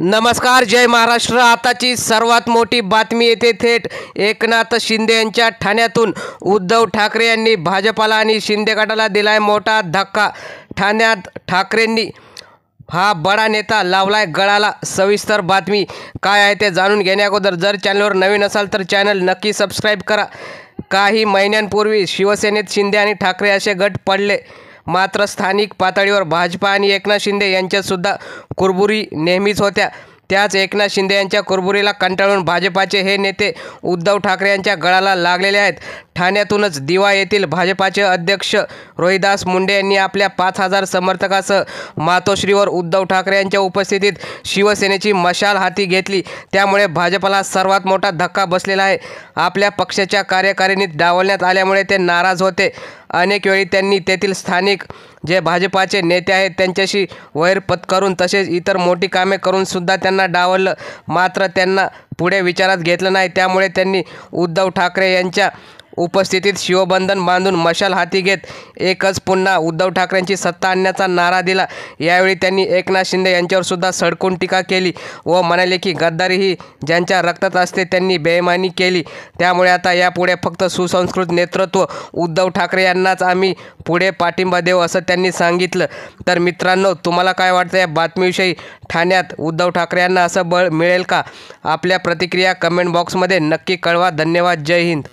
नमस्कार जय महाराष्ट्र आताची सर्वात मोठी बातमी येते थेट एकनाथ शिंदे यांच्या ठाण्यातून उद्धव ठाकरे यांनी भाजपाला आणि शिंदे गटाला दिलाय मोठा धक्का ठाण्यात ठाकरेंनी हा बडा नेता लावलाय गळाला सविस्तर बातमी काय आहे ते जाणून घेण्याअगोदर जर चॅनलवर नवीन असाल तर चॅनल नक्की सबस्क्राईब करा काही महिन्यांपूर्वी शिवसेनेत शिंदे आणि ठाकरे असे गट पडले मात्र स्थानिक पातळीवर भाजपा आणि एकनाथ शिंदे सुद्धा कुरबुरी नेहमीच होत्या त्याच एकनाथ शिंदे यांच्या कुरबुरीला कंटाळून भाजपाचे हे नेते उद्धव ठाकरे यांच्या गळाला लागलेले आहेत ठाण्यातूनच दिवा येथील भाजपाचे अध्यक्ष रोहिदास मुंडे यांनी आपल्या पाच हजार समर्थकासह मातोश्रीवर उद्धव ठाकरे यांच्या उपस्थितीत शिवसेनेची मशाल हाती घेतली त्यामुळे भाजपला सर्वात मोठा धक्का बसलेला आहे आपल्या पक्षाच्या कार्यकारिणीत डावलण्यात आल्यामुळे ते नाराज होते अनेकवेळी त्यांनी तेथील स्थानिक जे भाजपाचे नेते आहेत त्यांच्याशी वैर पत्करून तसेच इतर मोठी कामे करूनसुद्धा त्यांना डावललं मात्र त्यांना पुढे विचारात घेतलं नाही त्यामुळे त्यांनी उद्धव ठाकरे यांच्या उपस्थितीत शिवबंधन बांधून मशाल हाती घेत एकच पुन्हा उद्धव ठाकरेंची सत्ता आणण्याचा नारा दिला यावेळी त्यांनी एकनाथ शिंदे यांच्यावर सुद्धा सडकून टीका केली व म्हणाले की गद्दारी ही ज्यांच्या रक्तात असते त्यांनी बेमानी केली त्यामुळे आता यापुढे फक्त सुसंस्कृत नेतृत्व उद्धव ठाकरे यांनाच आम्ही पुढे पाठिंबा देऊ असं त्यांनी सांगितलं तर मित्रांनो तुम्हाला काय वाटतं या बातमीविषयी ठाण्यात उद्धव ठाकरे यांना असं बळ मिळेल का आपल्या प्रतिक्रिया कमेंट बॉक्समध्ये नक्की कळवा धन्यवाद जय हिंद